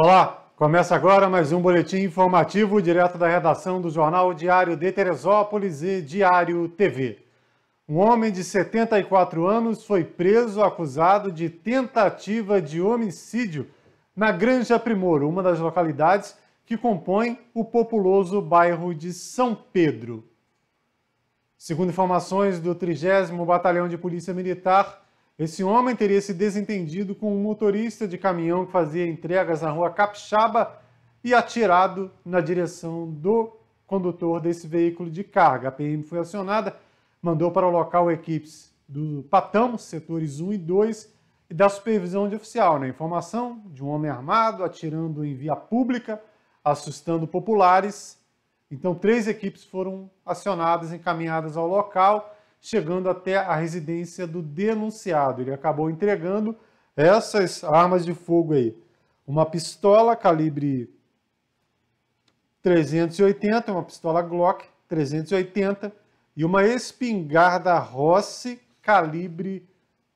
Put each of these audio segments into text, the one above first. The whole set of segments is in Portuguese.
Olá, começa agora mais um boletim informativo direto da redação do jornal Diário de Teresópolis e Diário TV. Um homem de 74 anos foi preso acusado de tentativa de homicídio na Granja Primoro, uma das localidades que compõem o populoso bairro de São Pedro. Segundo informações do 30 Batalhão de Polícia Militar, esse homem teria se desentendido com um motorista de caminhão que fazia entregas na rua Capixaba e atirado na direção do condutor desse veículo de carga. A PM foi acionada, mandou para o local equipes do Patão, setores 1 e 2, e da supervisão de oficial. Na né? informação de um homem armado atirando em via pública, assustando populares. Então, três equipes foram acionadas, encaminhadas ao local chegando até a residência do denunciado. Ele acabou entregando essas armas de fogo aí. Uma pistola calibre 380, uma pistola Glock 380 e uma espingarda Rossi calibre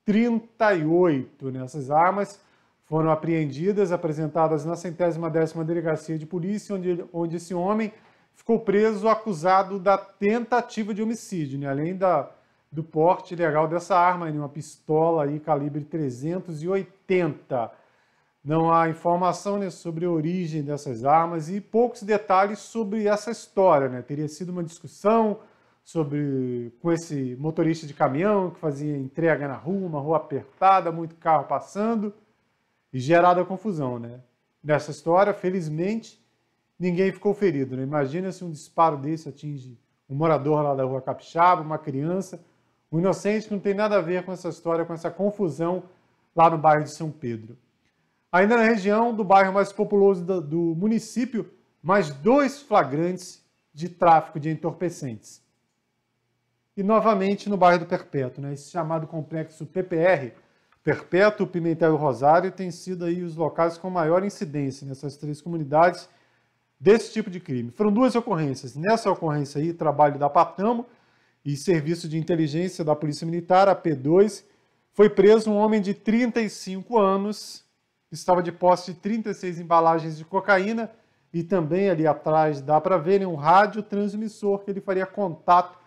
38. nessas Essas armas foram apreendidas, apresentadas na centésima décima delegacia de polícia, onde, onde esse homem ficou preso acusado da tentativa de homicídio, né? além da, do porte ilegal dessa arma, né? uma pistola aí calibre 380. Não há informação né, sobre a origem dessas armas e poucos detalhes sobre essa história. Né? Teria sido uma discussão sobre com esse motorista de caminhão que fazia entrega na rua, uma rua apertada, muito carro passando e gerada confusão, né? Nessa história, felizmente, ninguém ficou ferido. Né? Imagina se um disparo desse atinge um morador lá da rua Capixaba, uma criança, um inocente que não tem nada a ver com essa história, com essa confusão lá no bairro de São Pedro. Ainda na região do bairro mais populoso do município, mais dois flagrantes de tráfico de entorpecentes. E novamente no bairro do Perpétuo, né? esse chamado complexo PPR, Perpétuo, Pimentel e Rosário, têm sido aí os locais com maior incidência nessas três comunidades, desse tipo de crime. Foram duas ocorrências. Nessa ocorrência aí, trabalho da Patamo e serviço de inteligência da Polícia Militar, a P2, foi preso um homem de 35 anos, estava de posse de 36 embalagens de cocaína e também ali atrás dá para ver né, um rádio transmissor que ele faria contato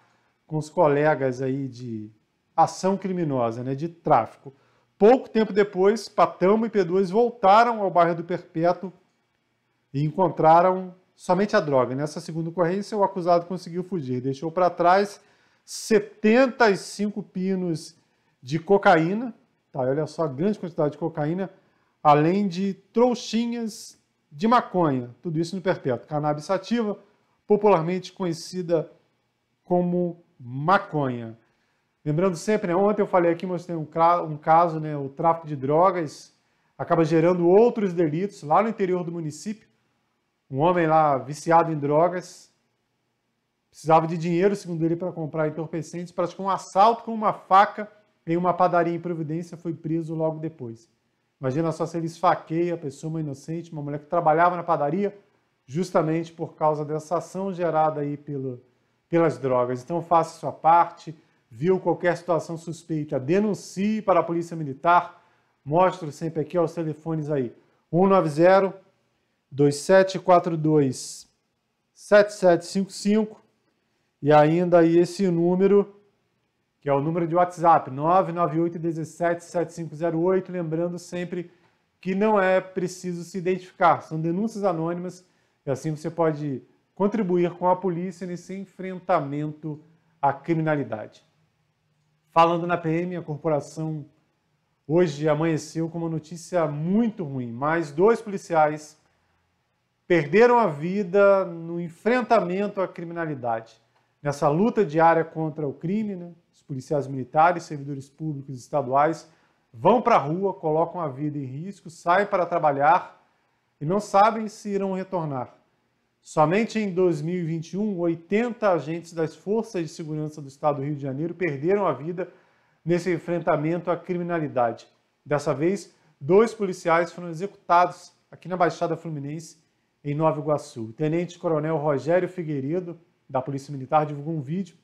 com os colegas aí de ação criminosa, né, de tráfico. Pouco tempo depois, Patamo e P2 voltaram ao bairro do Perpétuo e encontraram somente a droga. Nessa segunda ocorrência, o acusado conseguiu fugir, deixou para trás 75 pinos de cocaína, tá, olha só a grande quantidade de cocaína, além de trouxinhas de maconha, tudo isso no perpétuo. Cannabis sativa, popularmente conhecida como maconha. Lembrando sempre, né, ontem eu falei aqui, mostrei um, um caso, né, o tráfico de drogas acaba gerando outros delitos lá no interior do município, um homem lá viciado em drogas, precisava de dinheiro, segundo ele, para comprar entorpecentes, praticou um assalto com uma faca em uma padaria em Providência, foi preso logo depois. Imagina só se ele esfaqueia a pessoa, uma inocente, uma mulher que trabalhava na padaria, justamente por causa dessa ação gerada aí pelo, pelas drogas. Então faça sua parte, viu qualquer situação suspeita, denuncie para a Polícia Militar, mostro sempre aqui aos telefones aí, 190 2742 7755 e ainda aí esse número que é o número de WhatsApp 998 17 7508, lembrando sempre que não é preciso se identificar, são denúncias anônimas e assim você pode contribuir com a polícia nesse enfrentamento à criminalidade. Falando na PM, a corporação hoje amanheceu com uma notícia muito ruim. Mais dois policiais perderam a vida no enfrentamento à criminalidade, nessa luta diária contra o crime. Né? Os policiais militares, servidores públicos estaduais vão para a rua, colocam a vida em risco, saem para trabalhar e não sabem se irão retornar. Somente em 2021, 80 agentes das Forças de Segurança do Estado do Rio de Janeiro perderam a vida nesse enfrentamento à criminalidade. Dessa vez, dois policiais foram executados aqui na Baixada Fluminense em Nova Iguaçu. O tenente-coronel Rogério Figueiredo, da Polícia Militar, divulgou um vídeo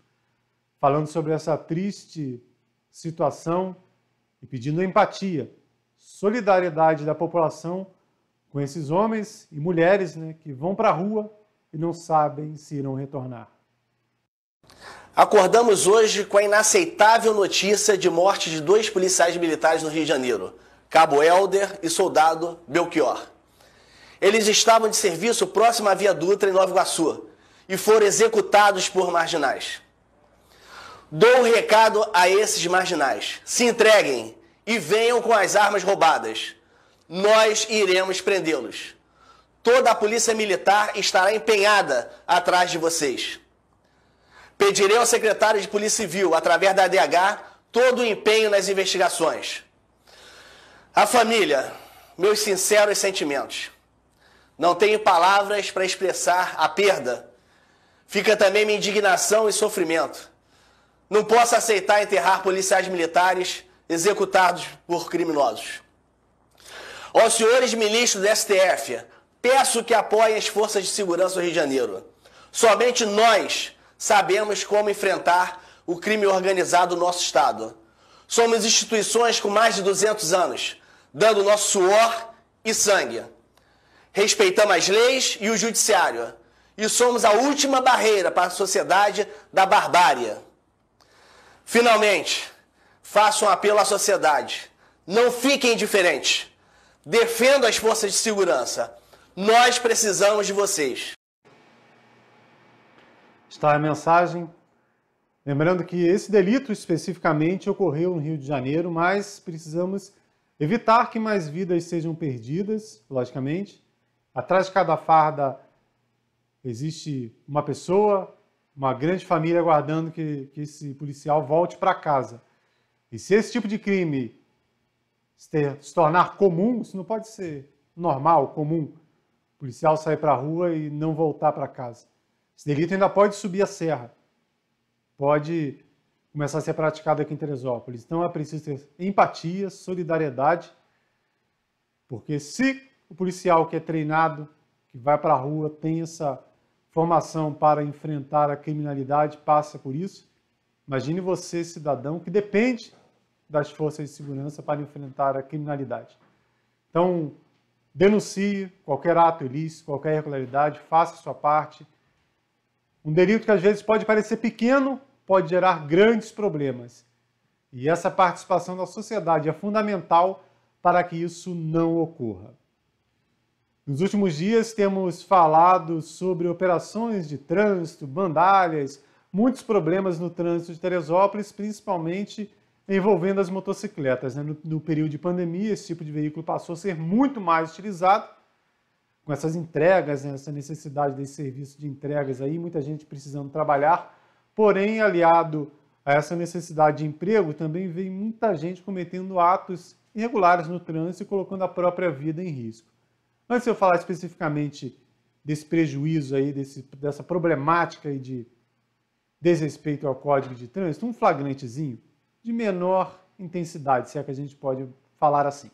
falando sobre essa triste situação e pedindo empatia, solidariedade da população com esses homens e mulheres né, que vão para a rua e não sabem se irão retornar. Acordamos hoje com a inaceitável notícia de morte de dois policiais militares no Rio de Janeiro, Cabo Helder e soldado Belchior. Eles estavam de serviço próximo à Via Dutra, em Nova Iguaçu, e foram executados por marginais. Dou um recado a esses marginais: se entreguem e venham com as armas roubadas. Nós iremos prendê-los. Toda a polícia militar estará empenhada atrás de vocês. Pedirei ao secretário de Polícia Civil, através da ADH, todo o empenho nas investigações. A família, meus sinceros sentimentos. Não tenho palavras para expressar a perda. Fica também minha indignação e sofrimento. Não posso aceitar enterrar policiais militares executados por criminosos. Aos senhores ministros do STF, peço que apoiem as forças de segurança do Rio de Janeiro. Somente nós sabemos como enfrentar o crime organizado no nosso Estado. Somos instituições com mais de 200 anos, dando nosso suor e sangue respeitamos as leis e o judiciário. E somos a última barreira para a sociedade da barbárie. Finalmente, faço um apelo à sociedade. Não fiquem indiferentes. Defendo as forças de segurança. Nós precisamos de vocês. Está a mensagem. Lembrando que esse delito especificamente ocorreu no Rio de Janeiro, mas precisamos evitar que mais vidas sejam perdidas, logicamente, Atrás de cada farda existe uma pessoa, uma grande família aguardando que, que esse policial volte para casa. E se esse tipo de crime se, tornar comum, isso não pode ser normal, comum, o policial sair para a rua e não voltar para casa. Esse delito ainda pode subir a serra, pode começar a ser praticado aqui em Teresópolis. Então é preciso ter empatia, solidariedade, porque se o policial que é treinado, que vai para a rua, tem essa formação para enfrentar a criminalidade, passa por isso. Imagine você, cidadão, que depende das forças de segurança para enfrentar a criminalidade. Então, denuncie qualquer ato ilícito, qualquer irregularidade, faça sua parte. Um delito que às vezes pode parecer pequeno, pode gerar grandes problemas. E essa participação da sociedade é fundamental para que isso não ocorra. Nos últimos dias temos falado sobre operações de trânsito, bandalhas, muitos problemas no trânsito de Teresópolis, principalmente envolvendo as motocicletas. Né? No, no, período de pandemia, esse tipo de veículo passou a ser muito mais utilizado, com essas entregas, né? essa necessidade desse serviço de entregas aí, muita gente precisando trabalhar. Porém, aliado a essa necessidade de emprego, também vem muita gente cometendo atos irregulares no trânsito e colocando a própria vida em risco. Antes de eu falar especificamente desse prejuízo aí, desse, dessa problemática aí de desrespeito ao código de trânsito, um flagrantezinho de menor intensidade, se é que a gente pode falar assim.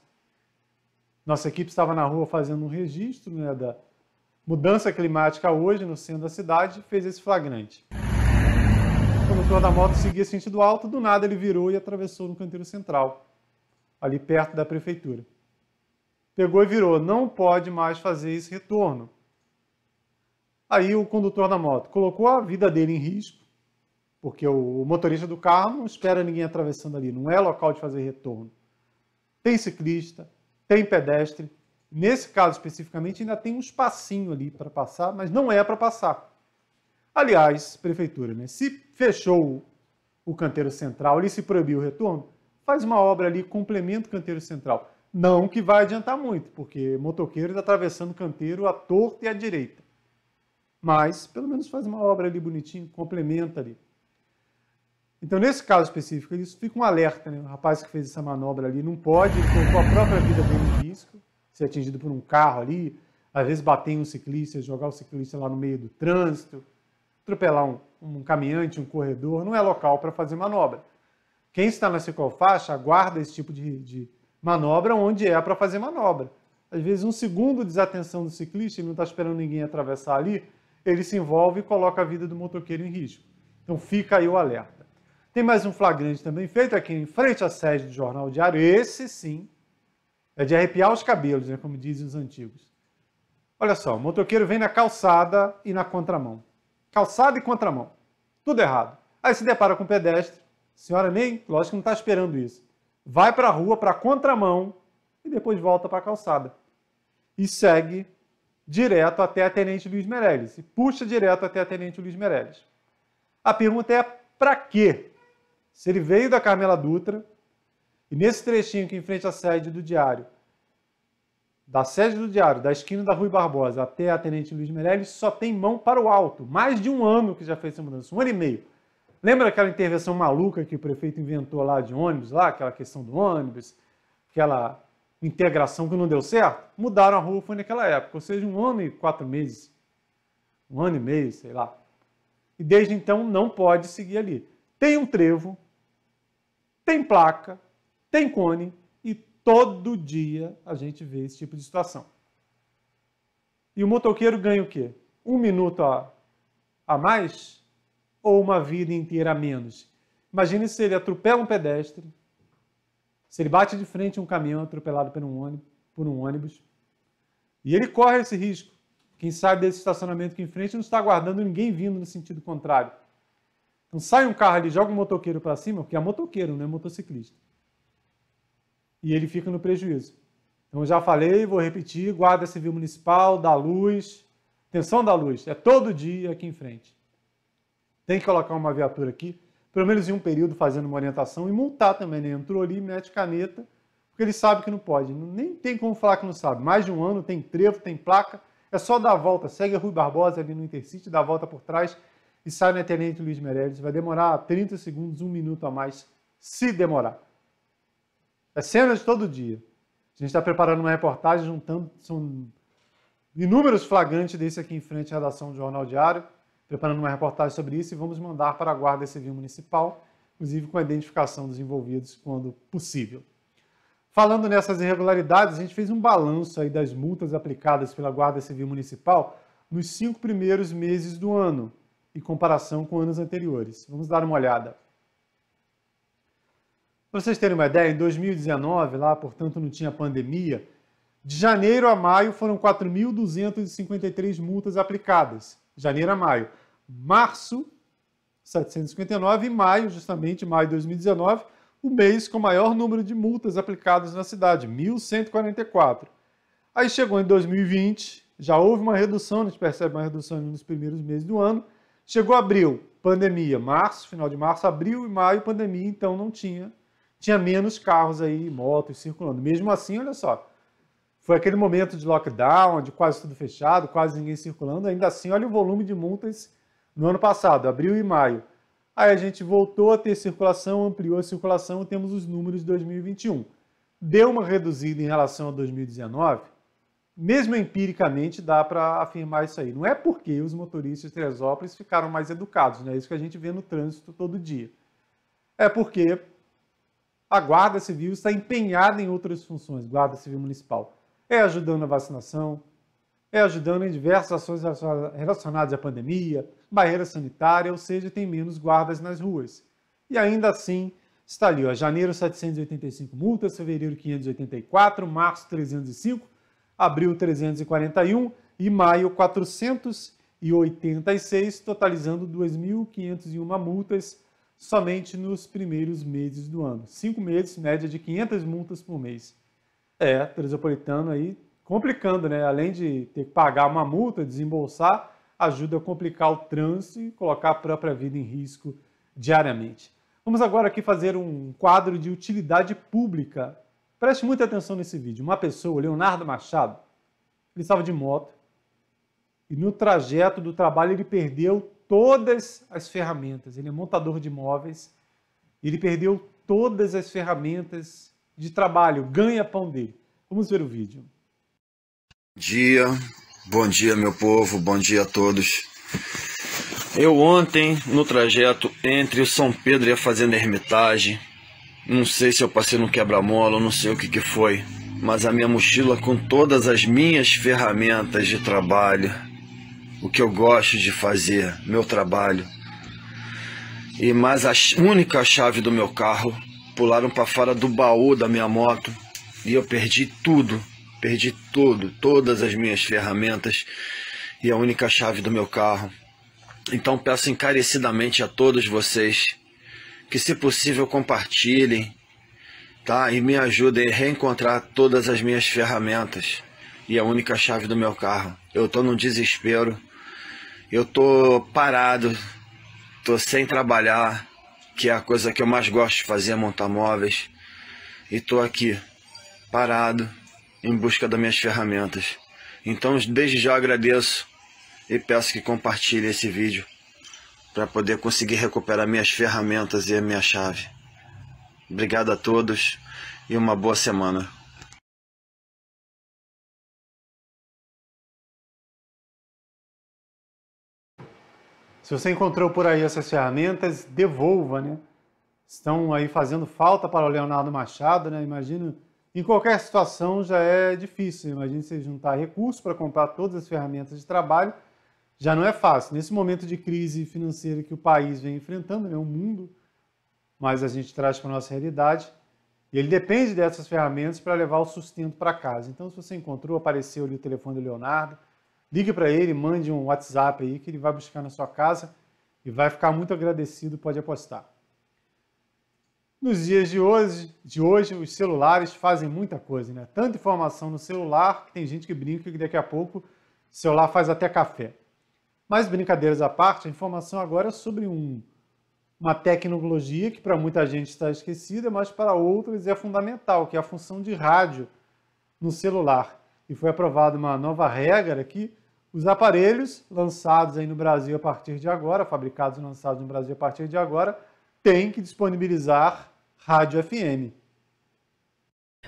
Nossa equipe estava na rua fazendo um registro né, da mudança climática hoje no centro da cidade e fez esse flagrante. O condutor da moto seguia sentido alto, do nada ele virou e atravessou no canteiro central, ali perto da prefeitura pegou e virou, não pode mais fazer esse retorno. Aí o condutor da moto colocou a vida dele em risco, porque o motorista do carro não espera ninguém atravessando ali, não é local de fazer retorno. Tem ciclista, tem pedestre. Nesse caso especificamente, ainda tem um espacinho ali para passar, mas não é para passar. Aliás, prefeitura, né? se fechou o canteiro central e se proibiu o retorno, faz uma obra ali, complementa o canteiro central. Não que vai adiantar muito, porque está atravessando o canteiro à torta e à direita. Mas, pelo menos faz uma obra ali bonitinha, complementa ali. Então, nesse caso específico, isso fica um alerta, né? O rapaz que fez essa manobra ali não pode, então, com a própria vida bem em risco, ser atingido por um carro ali, às vezes bater em um ciclista, jogar o ciclista lá no meio do trânsito, atropelar um, um caminhante, um corredor, não é local para fazer manobra. Quem está na ciclofaixa aguarda esse tipo de, de Manobra onde é para fazer manobra. Às vezes, um segundo de desatenção do ciclista, ele não está esperando ninguém atravessar ali, ele se envolve e coloca a vida do motoqueiro em risco. Então, fica aí o alerta. Tem mais um flagrante também feito aqui em frente à sede do Jornal Diário. Esse, sim, é de arrepiar os cabelos, né, como dizem os antigos. Olha só, o motoqueiro vem na calçada e na contramão. Calçada e contramão. Tudo errado. Aí se depara com o pedestre. A senhora nem, lógico, não está esperando isso vai para a rua, para a contramão e depois volta para a calçada. E segue direto até a Tenente Luiz Meirelles. E puxa direto até a Tenente Luiz Meirelles. A pergunta é para quê? Se ele veio da Carmela Dutra e nesse trechinho que em frente à sede do Diário, da sede do Diário, da esquina da Rui Barbosa até a Tenente Luiz Meirelles, só tem mão para o alto. Mais de um ano que já fez essa mudança, um ano e meio. Lembra aquela intervenção maluca que o prefeito inventou lá de ônibus, lá, aquela questão do ônibus, aquela integração que não deu certo? Mudaram a rua, foi naquela época, ou seja, um ano e quatro meses, um ano e meio, sei lá. E desde então não pode seguir ali. Tem um trevo, tem placa, tem cone e todo dia a gente vê esse tipo de situação. E o motoqueiro ganha o quê? Um minuto a, a mais ou uma vida inteira a menos. Imagine se ele atropela um pedestre, se ele bate de frente um caminhão atropelado por um ônibus, por um ônibus e ele corre esse risco. Quem sai desse estacionamento aqui em frente não está aguardando ninguém vindo no sentido contrário. Então sai um carro ali, joga um motoqueiro para cima, porque é motoqueiro, não é motociclista. E ele fica no prejuízo. Então já falei, vou repetir, guarda civil municipal, da luz, atenção da luz, é todo dia aqui em frente. Tem que colocar uma viatura aqui, pelo menos em um período, fazendo uma orientação e multar também, né? Entrou ali, mete caneta, porque ele sabe que não pode. Nem tem como falar que não sabe. Mais de um ano, tem trevo, tem placa, é só dar a volta. Segue a Rui Barbosa ali no Intercity, dá a volta por trás e sai na Tenente Luiz Meirelles. Vai demorar 30 segundos, um minuto a mais, se demorar. É cena de todo dia. A gente está preparando uma reportagem juntando. São inúmeros flagrantes desse aqui em frente à redação do Jornal Diário preparando uma reportagem sobre isso e vamos mandar para a Guarda Civil Municipal, inclusive com a identificação dos envolvidos quando possível. Falando nessas irregularidades, a gente fez um balanço aí das multas aplicadas pela Guarda Civil Municipal nos cinco primeiros meses do ano, em comparação com anos anteriores. Vamos dar uma olhada. Para vocês terem uma ideia, em 2019, lá, portanto, não tinha pandemia, de janeiro a maio foram 4.253 multas aplicadas, janeiro a maio. Março, 759, e maio, justamente maio de 2019, o mês com o maior número de multas aplicadas na cidade, 1144. Aí chegou em 2020, já houve uma redução, a gente percebe uma redução nos primeiros meses do ano. Chegou abril, pandemia, março, final de março, abril e maio, pandemia, então não tinha. Tinha menos carros aí, motos circulando. Mesmo assim, olha só, foi aquele momento de lockdown, de quase tudo fechado, quase ninguém circulando. Ainda assim, olha o volume de multas no ano passado, abril e maio. Aí a gente voltou a ter circulação, ampliou a circulação, temos os números de 2021. Deu uma reduzida em relação a 2019? Mesmo empiricamente dá para afirmar isso aí. Não é porque os motoristas de Teresópolis ficaram mais educados, não né? é isso que a gente vê no trânsito todo dia. É porque a Guarda Civil está empenhada em outras funções, Guarda Civil Municipal é ajudando a vacinação, é ajudando em diversas ações relacionadas à pandemia, barreira sanitária, ou seja, tem menos guardas nas ruas. E ainda assim, está ali, ó, janeiro 785 multas, fevereiro 584, março 305, abril 341 e maio 486, totalizando 2.501 multas somente nos primeiros meses do ano. Cinco meses, média de 500 multas por mês. É, Teresopolitano aí complicando, né? Além de ter que pagar uma multa, desembolsar, ajuda a complicar o trânsito e colocar a própria vida em risco diariamente. Vamos agora aqui fazer um quadro de utilidade pública. Preste muita atenção nesse vídeo. Uma pessoa, Leonardo Machado, ele estava de moto e no trajeto do trabalho ele perdeu todas as ferramentas. Ele é montador de móveis, ele perdeu todas as ferramentas de trabalho ganha pão dele. Vamos ver o vídeo. Bom dia, bom dia meu povo, bom dia a todos. Eu ontem, no trajeto entre o São Pedro e a Fazenda Hermitage, não sei se eu passei no quebra-mola, não sei o que, que foi, mas a minha mochila com todas as minhas ferramentas de trabalho, o que eu gosto de fazer, meu trabalho, e mais a única chave do meu carro pularam para fora do baú da minha moto e eu perdi tudo, perdi tudo, todas as minhas ferramentas e a única chave do meu carro. Então peço encarecidamente a todos vocês que, se possível, compartilhem, tá? E me ajudem a reencontrar todas as minhas ferramentas e a única chave do meu carro. Eu estou num desespero, eu estou parado, estou sem trabalhar, que é a coisa que eu mais gosto de fazer, é montar móveis. E estou aqui, parado, em busca das minhas ferramentas. Então, desde já agradeço e peço que compartilhe esse vídeo para poder conseguir recuperar minhas ferramentas e a minha chave. Obrigado a todos e uma boa semana. Se você encontrou por aí essas ferramentas, devolva, né? Estão aí fazendo falta para o Leonardo Machado, né? Imagino, em qualquer situação já é difícil. Imagina você juntar recursos para comprar todas as ferramentas de trabalho, já não é fácil. Nesse momento de crise financeira que o país vem enfrentando, né? O mundo, mas a gente traz para a nossa realidade, e ele depende dessas ferramentas para levar o sustento para casa. Então, se você encontrou, apareceu ali o telefone do Leonardo, ligue para ele, mande um WhatsApp aí que ele vai buscar na sua casa e vai ficar muito agradecido, pode apostar. Nos dias de hoje, de hoje, os celulares fazem muita coisa, né? Tanta informação no celular que tem gente que brinca que daqui a pouco o celular faz até café. Mas brincadeiras à parte, a informação agora é sobre um, uma tecnologia que para muita gente está esquecida, mas para outros é fundamental, que é a função de rádio no celular. E foi aprovada uma nova regra que os aparelhos lançados aí no Brasil a partir de agora, fabricados e lançados no Brasil a partir de agora, têm que disponibilizar rádio FM.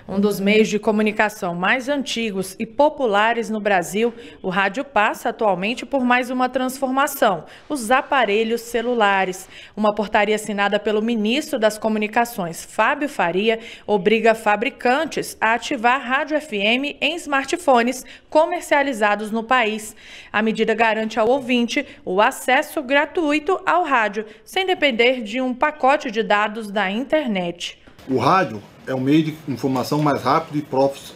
Um dos meios de comunicação mais antigos e populares no Brasil, o rádio passa atualmente por mais uma transformação: os aparelhos celulares. Uma portaria assinada pelo ministro das Comunicações, Fábio Faria, obriga fabricantes a ativar rádio FM em smartphones comercializados no país. A medida garante ao ouvinte o acesso gratuito ao rádio, sem depender de um pacote de dados da internet. O rádio é um meio de informação mais rápido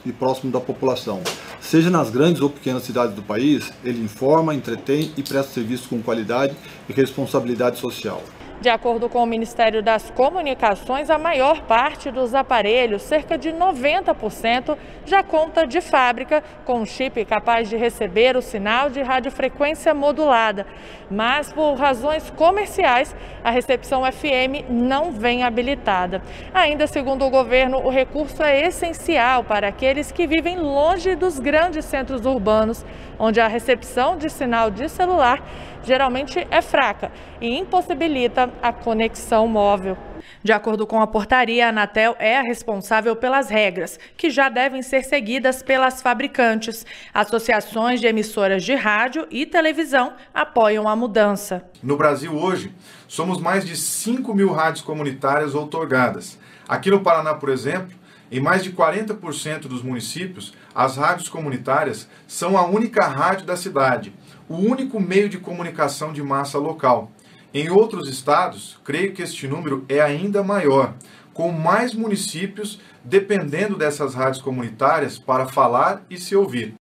e próximo da população. Seja nas grandes ou pequenas cidades do país, ele informa, entretém e presta serviço com qualidade e responsabilidade social. De acordo com o Ministério das Comunicações, a maior parte dos aparelhos, cerca de 90%, já conta de fábrica com chip capaz de receber o sinal de radiofrequência modulada. Mas, por razões comerciais, a recepção FM não vem habilitada. Ainda segundo o governo, o recurso é essencial para aqueles que vivem longe dos grandes centros urbanos, onde a recepção de sinal de celular geralmente é fraca e impossibilita a conexão móvel. De acordo com a portaria, a Anatel é a responsável pelas regras, que já devem ser seguidas pelas fabricantes. Associações de emissoras de rádio e televisão apoiam a mudança. No Brasil hoje, somos mais de 5 mil rádios comunitárias outorgadas. Aqui no Paraná, por exemplo, em mais de 40% dos municípios, as rádios comunitárias são a única rádio da cidade o único meio de comunicação de massa local. Em outros estados, creio que este número é ainda maior, com mais municípios dependendo dessas rádios comunitárias para falar e se ouvir.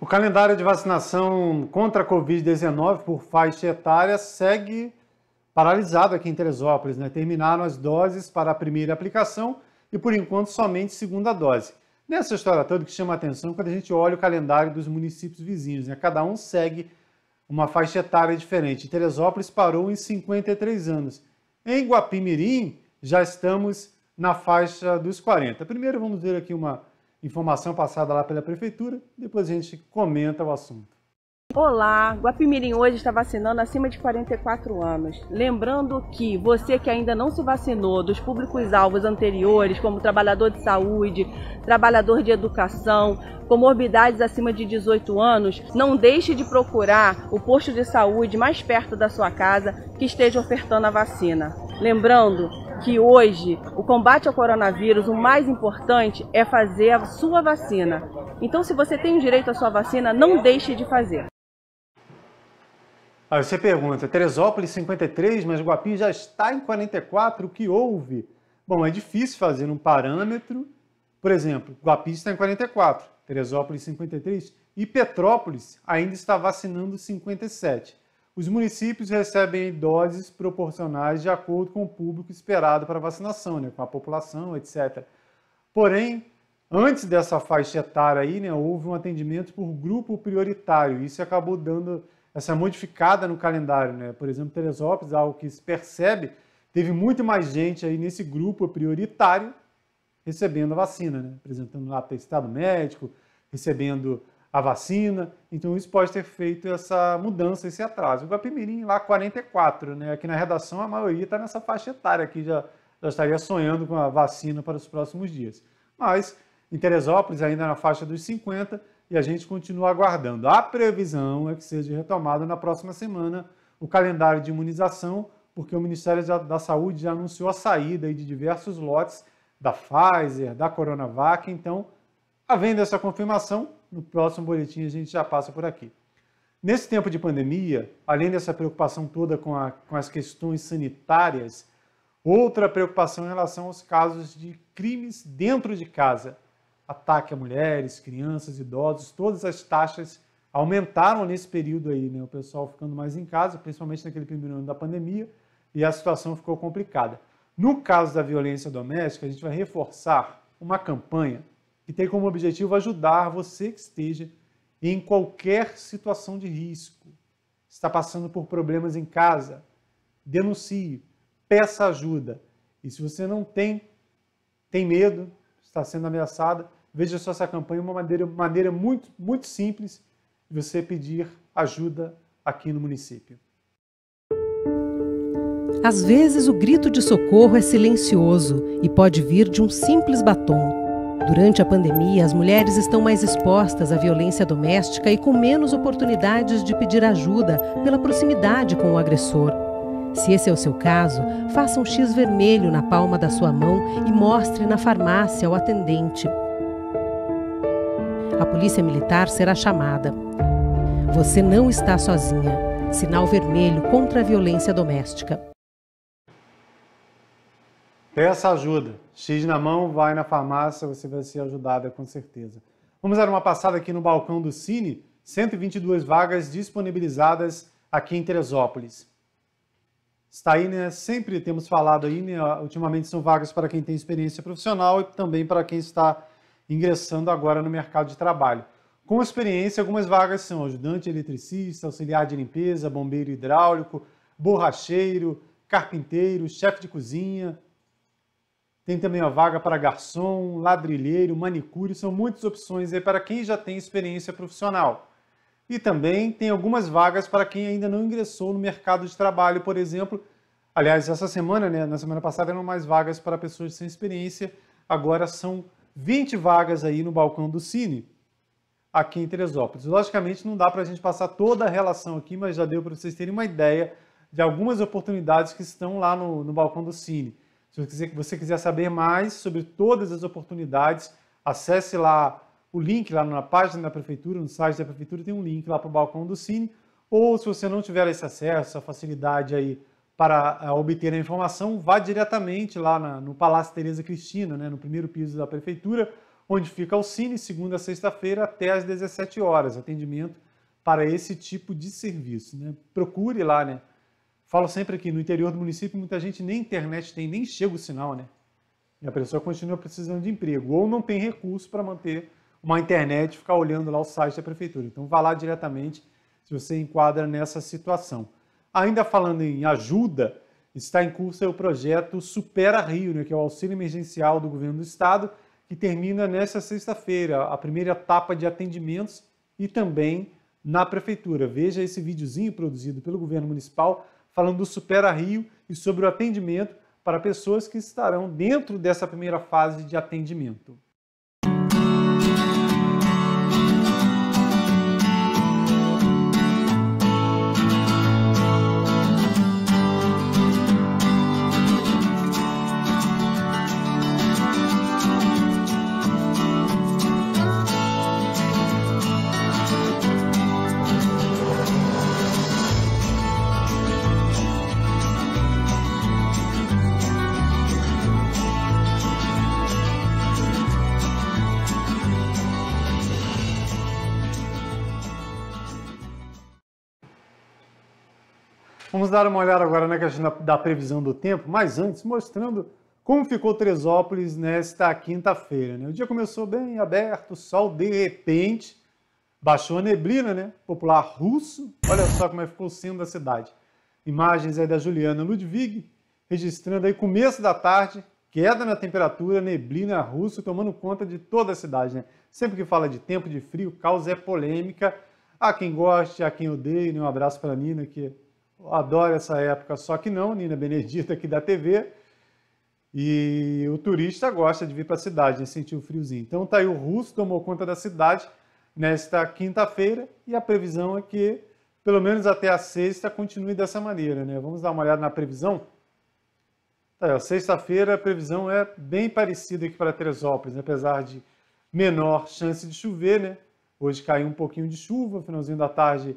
O calendário de vacinação contra a Covid-19 por faixa etária segue paralisado aqui em Teresópolis. Né? Terminaram as doses para a primeira aplicação e, por enquanto, somente segunda dose. Nessa história toda que chama a atenção quando a gente olha o calendário dos municípios vizinhos, né? Cada um segue uma faixa etária diferente. Teresópolis parou em 53 anos. Em Guapimirim, já estamos na faixa dos 40. Primeiro vamos ver aqui uma informação passada lá pela prefeitura, depois a gente comenta o assunto. Olá, Guapimirim hoje está vacinando acima de 44 anos. Lembrando que você que ainda não se vacinou dos públicos-alvos anteriores, como trabalhador de saúde, trabalhador de educação, comorbidades acima de 18 anos, não deixe de procurar o posto de saúde mais perto da sua casa que esteja ofertando a vacina. Lembrando que hoje o combate ao coronavírus, o mais importante é fazer a sua vacina. Então, se você tem o direito à sua vacina, não deixe de fazer. Aí você pergunta, Teresópolis 53, mas Guapi já está em 44, o que houve? Bom, é difícil fazer um parâmetro. Por exemplo, Guapi está em 44, Teresópolis 53 e Petrópolis ainda está vacinando 57. Os municípios recebem doses proporcionais de acordo com o público esperado para vacinação, né, com a população, etc. Porém, antes dessa faixa etária aí, né, houve um atendimento por grupo prioritário. Isso acabou dando essa modificada no calendário, né? Por exemplo, Teresópolis, algo que se percebe, teve muito mais gente aí nesse grupo prioritário recebendo a vacina, né? Apresentando lá testado médico, recebendo a vacina. Então, isso pode ter feito essa mudança, esse atraso. O Guapimirim, lá 44, né? Aqui na redação, a maioria está nessa faixa etária aqui, já, já estaria sonhando com a vacina para os próximos dias. Mas, em Teresópolis, ainda na faixa dos 50, e a gente continua aguardando. A previsão é que seja retomada na próxima semana o calendário de imunização, porque o Ministério da Saúde já anunciou a saída de diversos lotes da Pfizer, da Coronavac. Então, havendo essa confirmação, no próximo boletim a gente já passa por aqui. Nesse tempo de pandemia, além dessa preocupação toda com, a, com as questões sanitárias, outra preocupação em relação aos casos de crimes dentro de casa ataque a mulheres, crianças, idosos, todas as taxas aumentaram nesse período aí, né? O pessoal ficando mais em casa, principalmente naquele primeiro ano da pandemia, e a situação ficou complicada. No caso da violência doméstica, a gente vai reforçar uma campanha que tem como objetivo ajudar você que esteja em qualquer situação de risco. Está passando por problemas em casa, denuncie, peça ajuda. E se você não tem, tem medo, está sendo ameaçada, Veja só essa campanha, uma maneira, maneira muito, muito simples de você pedir ajuda aqui no município. Às vezes, o grito de socorro é silencioso e pode vir de um simples batom. Durante a pandemia, as mulheres estão mais expostas à violência doméstica e com menos oportunidades de pedir ajuda pela proximidade com o agressor. Se esse é o seu caso, faça um X vermelho na palma da sua mão e mostre na farmácia ao atendente. A polícia militar será chamada. Você não está sozinha. Sinal vermelho contra a violência doméstica. Peça ajuda. X na mão, vai na farmácia, você vai ser ajudada com certeza. Vamos dar uma passada aqui no balcão do Cine. 122 vagas disponibilizadas aqui em Teresópolis. Está aí, né? Sempre temos falado aí, né? Ultimamente são vagas para quem tem experiência profissional e também para quem está ingressando agora no mercado de trabalho. Com experiência, algumas vagas são ajudante eletricista, auxiliar de limpeza, bombeiro hidráulico, borracheiro, carpinteiro, chefe de cozinha. Tem também a vaga para garçom, ladrilheiro, manicure, são muitas opções aí para quem já tem experiência profissional. E também tem algumas vagas para quem ainda não ingressou no mercado de trabalho, por exemplo. Aliás, essa semana, né, na semana passada, eram mais vagas para pessoas sem experiência, agora são 20 vagas aí no balcão do Cine, aqui em Teresópolis. Logicamente, não dá para a gente passar toda a relação aqui, mas já deu para vocês terem uma ideia de algumas oportunidades que estão lá no, no balcão do Cine. Se você quiser saber mais sobre todas as oportunidades, acesse lá o link lá na página da prefeitura, no site da prefeitura tem um link lá para o balcão do Cine, ou se você não tiver esse acesso, a facilidade aí para eh, obter a informação, vá diretamente lá na, no Palácio Tereza Cristina, né, no primeiro piso da Prefeitura, onde fica o Cine, segunda a sexta-feira, até às 17 horas. Atendimento para esse tipo de serviço. Né? Procure lá, né? Falo sempre aqui, no interior do município, muita gente nem internet tem, nem chega o sinal, né? E a pessoa continua precisando de emprego, ou não tem recurso para manter uma internet, e ficar olhando lá o site da prefeitura. Então, vá lá diretamente se você enquadra nessa situação. Ainda falando em ajuda, está em curso o projeto Supera Rio, né, que é o auxílio emergencial do governo do estado, que termina nesta sexta-feira, a primeira etapa de atendimentos e também na prefeitura. Veja esse videozinho produzido pelo governo municipal falando do Supera Rio e sobre o atendimento para pessoas que estarão dentro dessa primeira fase de atendimento. Vamos dar uma olhada agora na questão da, previsão do tempo, mas antes mostrando como ficou Tresópolis nesta quinta-feira. Né? O dia começou bem aberto, sol de repente, baixou a neblina, né? popular russo. Olha só como é ficou sendo a cidade. Imagens aí da Juliana Ludwig, registrando aí começo da tarde, queda na temperatura, neblina russo, tomando conta de toda a cidade. Né? Sempre que fala de tempo, de frio, causa é polêmica. Há quem goste, há quem odeie. Né? Um abraço para a Nina, que adoro essa época, só que não, Nina Benedita aqui da TV. E o turista gosta de vir para a cidade, né, sentir o friozinho. Então tá aí o russo tomou conta da cidade nesta quinta-feira e a previsão é que pelo menos até a sexta continue dessa maneira, né? Vamos dar uma olhada na previsão. Tá, sexta-feira a previsão é bem parecida aqui para Teresópolis, né? apesar de menor chance de chover, né? Hoje caiu um pouquinho de chuva, finalzinho da tarde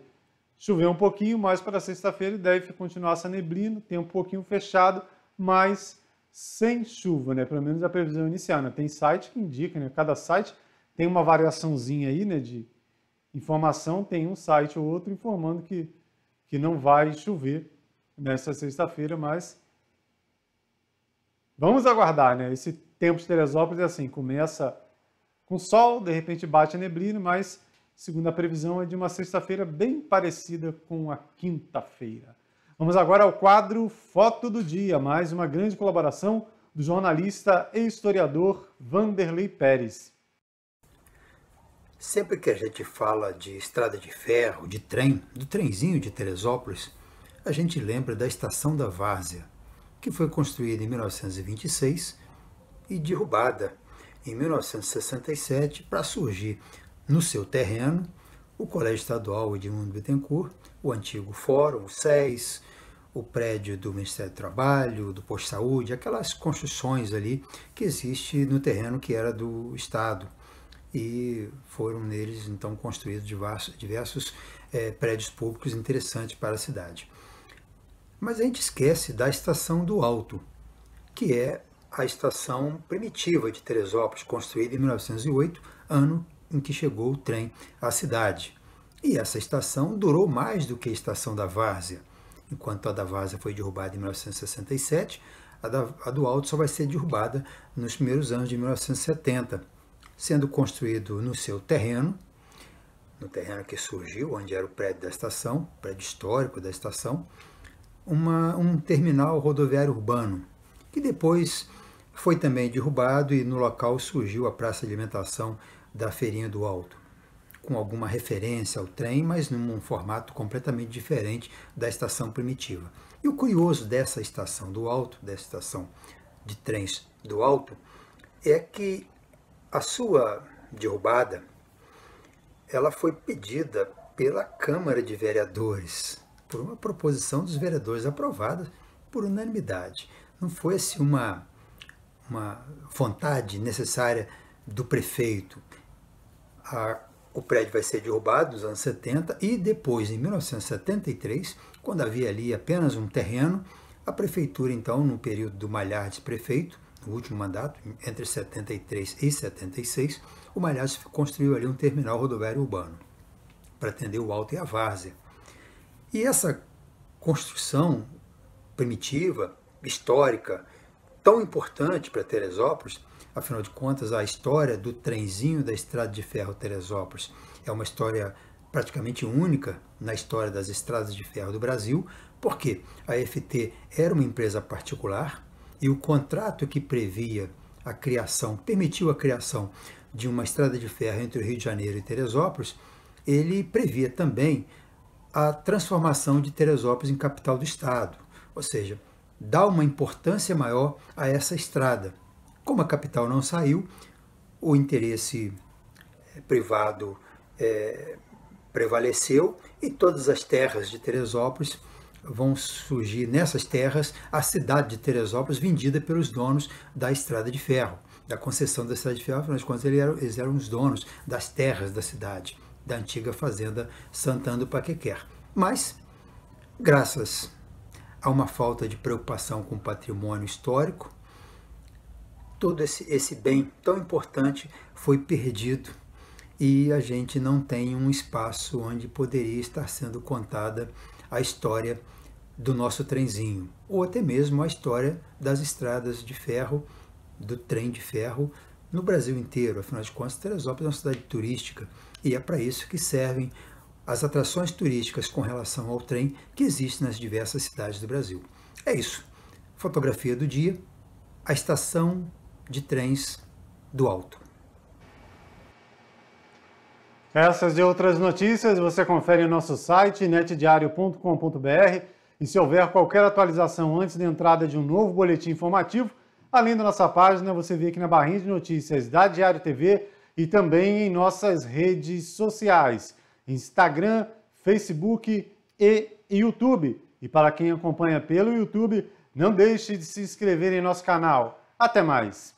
Choveu um pouquinho, mas para sexta-feira deve continuar essa neblina, tem um pouquinho fechado, mas sem chuva, né? Pelo menos a previsão inicial, né? Tem site que indica, né? Cada site tem uma variaçãozinha aí, né? De informação, tem um site ou outro informando que, que não vai chover nesta sexta-feira, mas vamos aguardar, né? Esse tempo de Teresópolis é assim, começa com sol, de repente bate a neblina, mas Segundo a previsão, é de uma sexta-feira bem parecida com a quinta-feira. Vamos agora ao quadro Foto do Dia, mais uma grande colaboração do jornalista e historiador Vanderlei Pérez. Sempre que a gente fala de estrada de ferro, de trem, do trenzinho de Teresópolis, a gente lembra da Estação da Várzea, que foi construída em 1926 e derrubada em 1967 para surgir no seu terreno o Colégio Estadual Edmundo Bittencourt, o antigo Fórum, o SES, o prédio do Ministério do Trabalho, do Posto de Saúde, aquelas construções ali que existe no terreno que era do Estado. E foram neles, então, construídos diversos, diversos é, prédios públicos interessantes para a cidade. Mas a gente esquece da Estação do Alto, que é a estação primitiva de Teresópolis, construída em 1908, ano em que chegou o trem à cidade. E essa estação durou mais do que a estação da Várzea. Enquanto a da Várzea foi derrubada em 1967, a, da, a do Alto só vai ser derrubada nos primeiros anos de 1970, sendo construído no seu terreno, no terreno que surgiu, onde era o prédio da estação, prédio histórico da estação, uma, um terminal rodoviário urbano, que depois foi também derrubado e no local surgiu a praça de alimentação da Feirinha do Alto, com alguma referência ao trem, mas num formato completamente diferente da estação primitiva. E o curioso dessa estação do Alto, dessa estação de trens do Alto, é que a sua derrubada ela foi pedida pela Câmara de Vereadores, por uma proposição dos vereadores aprovada por unanimidade. Não foi assim uma, uma vontade necessária do prefeito a, o prédio vai ser derrubado nos anos 70 e depois, em 1973, quando havia ali apenas um terreno, a prefeitura, então, no período do Malhardes prefeito, no último mandato, entre 73 e 76, o Malhardes construiu ali um terminal rodoviário urbano para atender o Alto e a Várzea. E essa construção primitiva, histórica, tão importante para Teresópolis, Afinal de contas, a história do trenzinho da Estrada de Ferro Teresópolis é uma história praticamente única na história das estradas de ferro do Brasil, porque a FT era uma empresa particular e o contrato que previa a criação, permitiu a criação de uma estrada de ferro entre o Rio de Janeiro e Teresópolis, ele previa também a transformação de Teresópolis em capital do estado, ou seja, dá uma importância maior a essa estrada. Como a capital não saiu, o interesse eh, privado é, prevaleceu e todas as terras de Teresópolis vão surgir nessas terras a cidade de Teresópolis vendida pelos donos da Estrada de Ferro, da concessão da Estrada de Ferro, afinal de contas eles eram os donos das terras da cidade, da antiga fazenda Santando Paquequer. Mas, graças a uma falta de preocupação com o patrimônio histórico, todo esse, esse bem tão importante foi perdido e a gente não tem um espaço onde poderia estar sendo contada a história do nosso trenzinho, ou até mesmo a história das estradas de ferro, do trem de ferro no Brasil inteiro. Afinal de contas, Teresópolis é uma cidade turística e é para isso que servem as atrações turísticas com relação ao trem que existem nas diversas cidades do Brasil. É isso. Fotografia do dia, a estação de trens do alto. Essas e outras notícias você confere em nosso site netdiario.com.br e se houver qualquer atualização antes da entrada de um novo boletim informativo, além da nossa página, você vê aqui na barrinha de notícias da Diário TV e também em nossas redes sociais, Instagram, Facebook e YouTube. E para quem acompanha pelo YouTube, não deixe de se inscrever em nosso canal. Até mais!